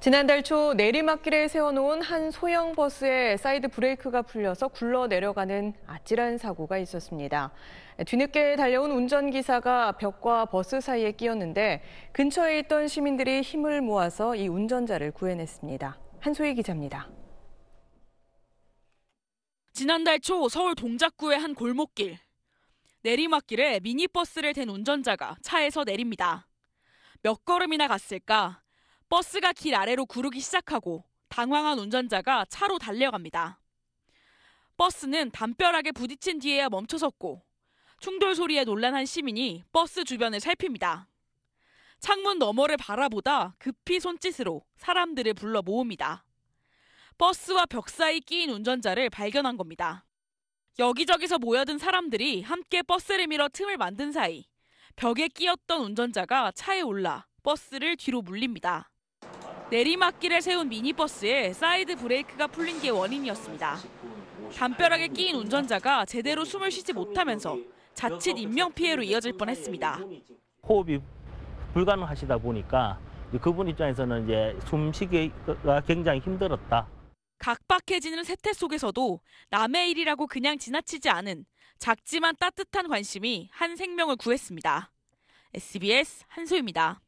지난달 초 내리막길에 세워놓은 한 소형 버스에 사이드 브레이크가 풀려서 굴러 내려가는 아찔한 사고가 있었습니다. 뒤늦게 달려온 운전기사가 벽과 버스 사이에 끼었는데 근처에 있던 시민들이 힘을 모아서 이 운전자를 구해냈습니다. 한소희 기자입니다. 지난달 초 서울 동작구의 한 골목길. 내리막길에 미니버스를 댄 운전자가 차에서 내립니다. 몇 걸음이나 갔을까 버스가 길 아래로 구르기 시작하고 당황한 운전자가 차로 달려갑니다. 버스는 담벼락에 부딪힌 뒤에야 멈춰섰고 충돌 소리에 놀란한 시민이 버스 주변을 살핍니다. 창문 너머를 바라보다 급히 손짓으로 사람들을 불러 모읍니다. 버스와 벽 사이 끼인 운전자를 발견한 겁니다. 여기저기서 모여든 사람들이 함께 버스를 밀어 틈을 만든 사이 벽에 끼었던 운전자가 차에 올라 버스를 뒤로 물립니다. 내리막길을 세운 미니버스에 사이드 브레이크가 풀린 게 원인이었습니다. 담벼락에 끼인 운전자가 제대로 숨을 쉬지 못하면서 자칫 인명피해로 이어질 뻔했습니다. 호흡이 불가능하시다 보니까 그분 입장에서는 이제 숨쉬기가 굉장히 힘들었다. 각박해지는 세태 속에서도 남의 일이라고 그냥 지나치지 않은 작지만 따뜻한 관심이 한 생명을 구했습니다. SBS 한소입니다.